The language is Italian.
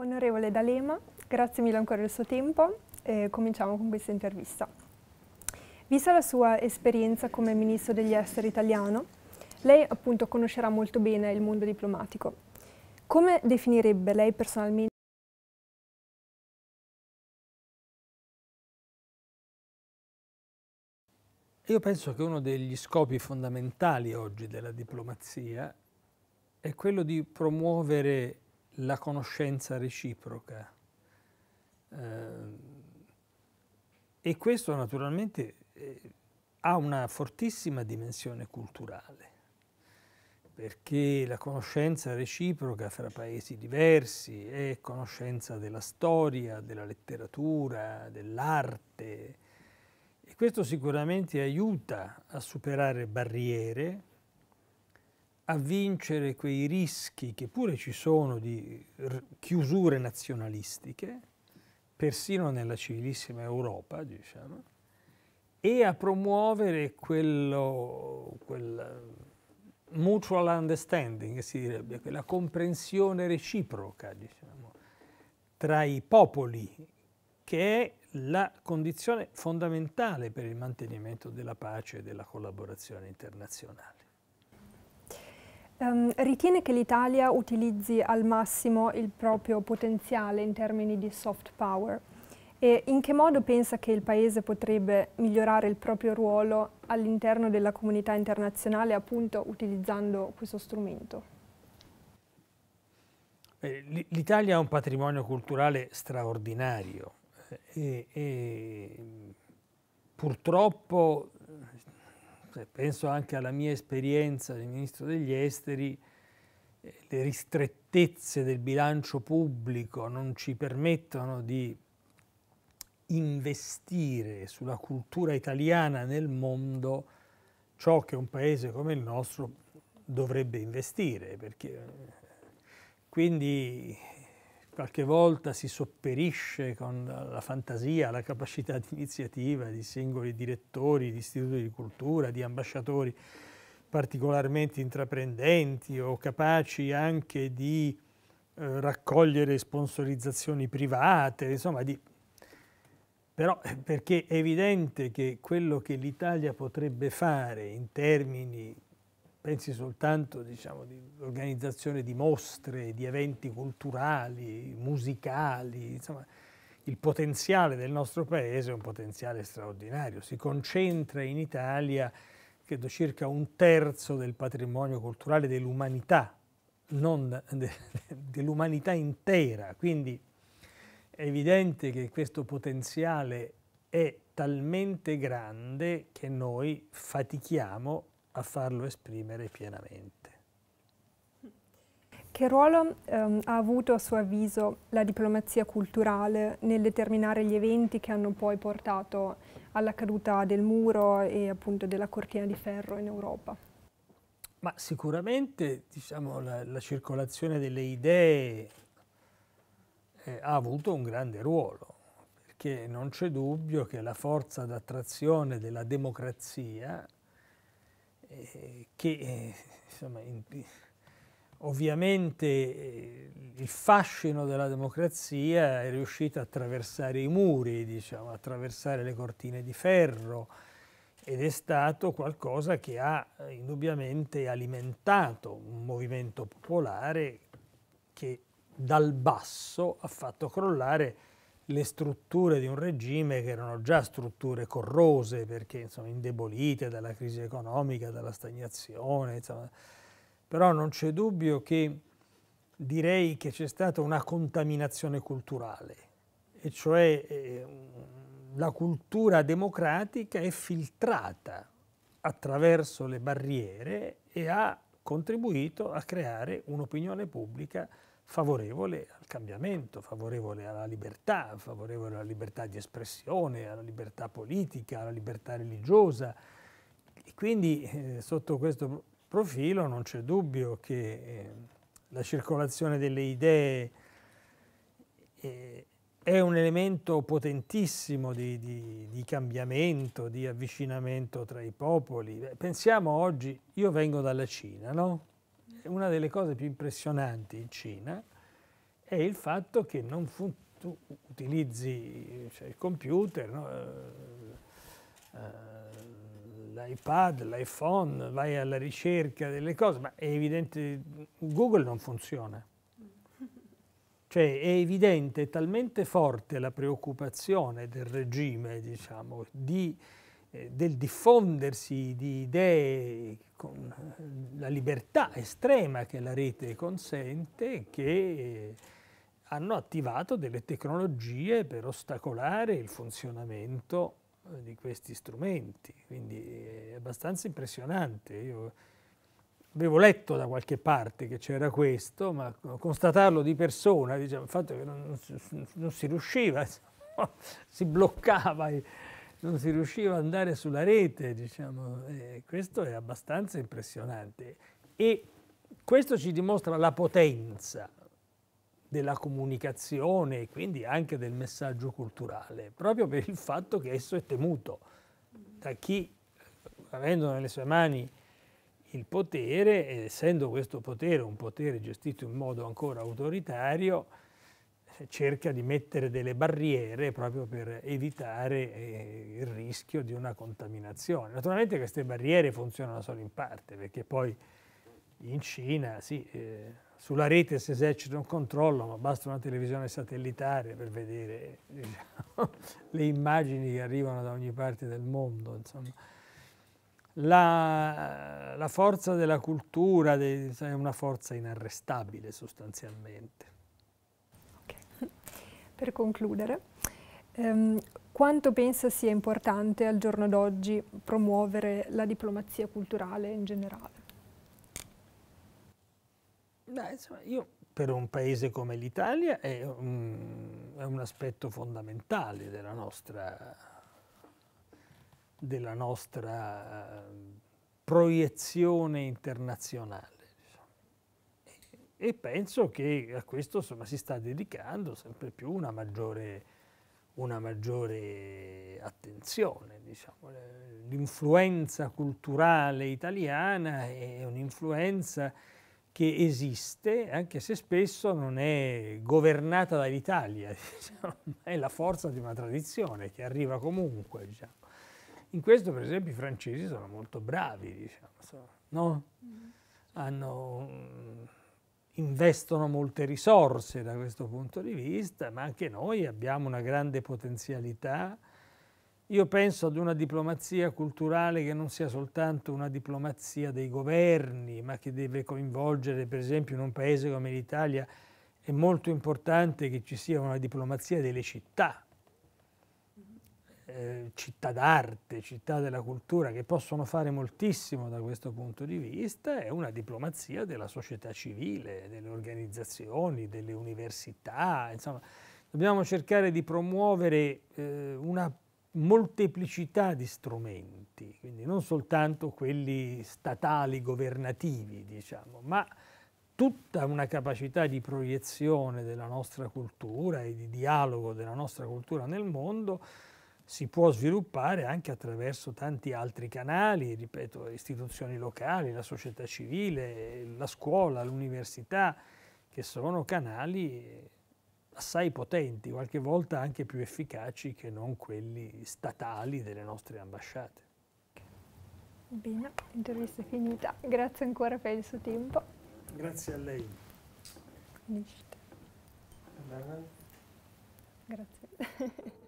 Onorevole D'Alema, grazie mille ancora del suo tempo e cominciamo con questa intervista. Vista la sua esperienza come Ministro degli Esteri italiano, lei appunto conoscerà molto bene il mondo diplomatico. Come definirebbe lei personalmente Io penso che uno degli scopi fondamentali oggi della diplomazia è quello di promuovere la conoscenza reciproca. Ehm, e questo naturalmente eh, ha una fortissima dimensione culturale, perché la conoscenza reciproca fra paesi diversi è conoscenza della storia, della letteratura, dell'arte, e questo sicuramente aiuta a superare barriere a vincere quei rischi che pure ci sono di chiusure nazionalistiche, persino nella civilissima Europa, diciamo, e a promuovere quello, quel mutual understanding, si direbbe, quella comprensione reciproca, diciamo, tra i popoli, che è la condizione fondamentale per il mantenimento della pace e della collaborazione internazionale. Um, ritiene che l'Italia utilizzi al massimo il proprio potenziale in termini di soft power? E in che modo pensa che il Paese potrebbe migliorare il proprio ruolo all'interno della comunità internazionale appunto utilizzando questo strumento? Eh, L'Italia ha un patrimonio culturale straordinario eh, e, e purtroppo e penso anche alla mia esperienza di ministro degli esteri, eh, le ristrettezze del bilancio pubblico non ci permettono di investire sulla cultura italiana nel mondo ciò che un paese come il nostro dovrebbe investire, perché eh, quindi qualche volta si sopperisce con la fantasia, la capacità di iniziativa di singoli direttori di istituti di cultura, di ambasciatori particolarmente intraprendenti o capaci anche di eh, raccogliere sponsorizzazioni private, insomma di... Però eh, perché è evidente che quello che l'Italia potrebbe fare in termini pensi soltanto diciamo, di organizzazione di mostre, di eventi culturali, musicali, insomma il potenziale del nostro paese è un potenziale straordinario, si concentra in Italia credo circa un terzo del patrimonio culturale dell'umanità, non de, dell'umanità intera, quindi è evidente che questo potenziale è talmente grande che noi fatichiamo a farlo esprimere pienamente. Che ruolo ehm, ha avuto a suo avviso la diplomazia culturale nel determinare gli eventi che hanno poi portato alla caduta del muro e appunto della cortina di ferro in Europa? Ma sicuramente diciamo, la, la, circolazione delle idee eh, ha avuto un grande ruolo, perché non c'è dubbio che la forza d'attrazione della democrazia eh, che eh, insomma, in, ovviamente eh, il fascino della democrazia è riuscito a attraversare i muri, diciamo, attraversare le cortine di ferro ed è stato qualcosa che ha eh, indubbiamente alimentato un movimento popolare che dal basso ha fatto crollare le strutture di un regime che erano già strutture corrose perché insomma, indebolite dalla crisi economica, dalla stagnazione, insomma. però non c'è dubbio che direi che c'è stata una contaminazione culturale e cioè eh, la cultura democratica è filtrata attraverso le barriere e ha contribuito a creare un'opinione pubblica favorevole cambiamento, favorevole alla libertà, favorevole alla libertà di espressione, alla libertà politica, alla libertà religiosa. E quindi eh, sotto questo profilo non c'è dubbio che eh, la circolazione delle idee eh, è un elemento potentissimo di, di, di, cambiamento, di avvicinamento tra i popoli. Pensiamo oggi, io vengo dalla Cina, no? Una delle cose più impressionanti in Cina è il fatto che non tu utilizzi cioè, il computer, no? uh, l'iPad, l'iPhone, vai alla ricerca delle cose, ma è evidente, Google non funziona. Cioè è evidente, è talmente forte la preoccupazione del regime, diciamo, di, eh, del diffondersi di idee con la libertà estrema che la rete consente, che hanno attivato delle tecnologie per ostacolare il funzionamento eh, di questi strumenti, quindi eh, è abbastanza impressionante. Io avevo letto da qualche parte che c'era questo, ma constatarlo di persona, diciamo, il fatto che non, non si riusciva, si bloccava, non si riusciva ad andare sulla rete, diciamo, questo è abbastanza impressionante. E questo ci dimostra la potenza della comunicazione e quindi anche del messaggio culturale, proprio per il fatto che esso è temuto da chi, avendo nelle sue mani il potere, ed essendo questo potere un potere gestito in modo ancora autoritario, eh, cerca di mettere delle barriere proprio per evitare eh, il rischio di una contaminazione. Naturalmente queste barriere funzionano solo in parte, perché poi in Cina sì, eh, sulla rete si esercita un controllo, ma basta una televisione satellitare per vedere diciamo, le immagini che arrivano da ogni parte del mondo. La, la, forza della cultura è una forza inarrestabile sostanzialmente. Okay. Per concludere, ehm, quanto pensa sia importante al giorno d'oggi promuovere la diplomazia culturale in generale? Beh, insomma, io per un paese come l'Italia è, un, è un aspetto fondamentale della nostra, della nostra proiezione internazionale. Diciamo. E penso che a questo insomma, si sta dedicando sempre più una maggiore, una maggiore attenzione. Diciamo. L'influenza culturale italiana è un'influenza che esiste, anche se spesso non è governata dall'Italia, diciamo, è la forza di una tradizione che arriva comunque. Diciamo. In questo, per esempio, i francesi sono molto bravi, diciamo, no? Mm-hmm. Hanno, investono molte risorse da questo punto di vista, ma anche noi abbiamo una grande potenzialità io penso ad una diplomazia culturale che non sia soltanto una diplomazia dei governi, ma che deve coinvolgere, per esempio, in un paese come l'Italia, è molto importante che ci sia una diplomazia delle città, eh, città d'arte, città della cultura, che possono fare moltissimo da questo punto di vista, è una diplomazia della società civile, delle organizzazioni, delle università, insomma. Dobbiamo cercare di promuovere eh, una molteplicità di strumenti, quindi non soltanto quelli statali, governativi, diciamo, ma tutta una capacità di proiezione della nostra cultura e di dialogo della nostra cultura nel mondo si può sviluppare anche attraverso tanti altri canali, ripeto, istituzioni locali, la società civile, la scuola, l'università, che sono canali assai potenti, qualche volta anche più efficaci che non quelli statali delle nostre ambasciate. Bene, l'intervista è finita. Grazie ancora per il suo tempo. Grazie a lei. Grazie.